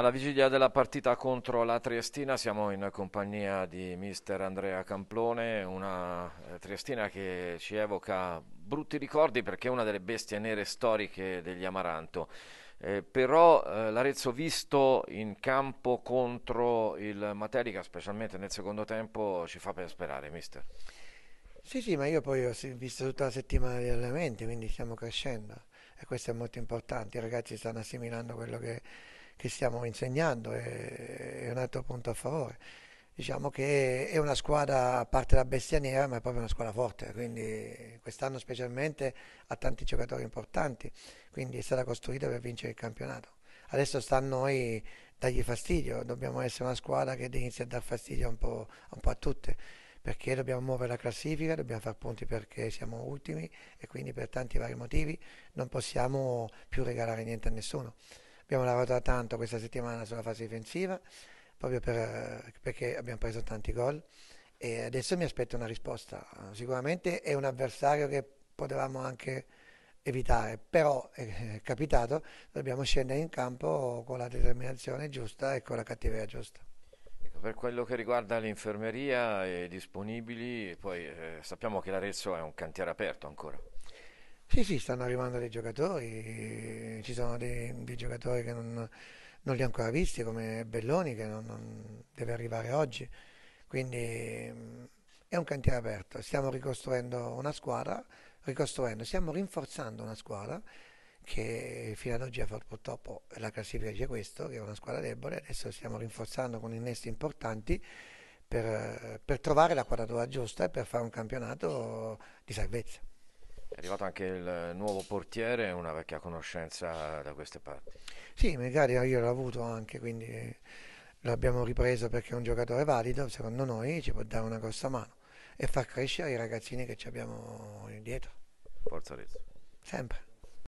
Alla vigilia della partita contro la Triestina siamo in compagnia di mister Andrea Camplone, una eh, Triestina che ci evoca brutti ricordi perché è una delle bestie nere storiche degli Amaranto. Eh, però eh, l'Arezzo visto in campo contro il Materica, specialmente nel secondo tempo, ci fa ben sperare, mister. Sì, sì, ma io poi ho visto tutta la settimana di allenamenti, quindi stiamo crescendo e questo è molto importante. I ragazzi stanno assimilando quello che che stiamo insegnando, è, è un altro punto a favore. Diciamo che è una squadra, a parte la bestia nera, ma è proprio una squadra forte, quindi quest'anno specialmente ha tanti giocatori importanti, quindi è stata costruita per vincere il campionato. Adesso sta a noi dargli fastidio, dobbiamo essere una squadra che inizia a dar fastidio un po', un po a tutte perché dobbiamo muovere la classifica, dobbiamo fare punti perché siamo ultimi e quindi per tanti vari motivi non possiamo più regalare niente a nessuno. Abbiamo lavorato tanto questa settimana sulla fase difensiva, proprio per, perché abbiamo preso tanti gol e adesso mi aspetto una risposta. Sicuramente è un avversario che potevamo anche evitare, però eh, è capitato, dobbiamo scendere in campo con la determinazione giusta e con la cattiveria giusta. Ecco, per quello che riguarda l'infermeria e disponibili, poi eh, sappiamo che l'Arezzo è un cantiere aperto ancora. Sì, sì, stanno arrivando dei giocatori, ci sono dei, dei giocatori che non, non, li ho ancora visti, come Belloni che non, non deve arrivare oggi, quindi è un cantiere aperto, stiamo ricostruendo una squadra, ricostruendo, stiamo rinforzando una squadra che fino ad oggi purtroppo la classifica c'è questo, che è una squadra debole, adesso stiamo rinforzando con innesti importanti per, per trovare la quadratura giusta e per fare un campionato di salvezza. È arrivato anche il nuovo portiere, una vecchia conoscenza da queste parti. Sì, magari io l'ho avuto anche, quindi l'abbiamo ripreso perché è un giocatore valido, secondo noi ci può dare una grossa mano e far crescere i ragazzini che ci abbiamo dietro. Forza Rizzo. Sempre.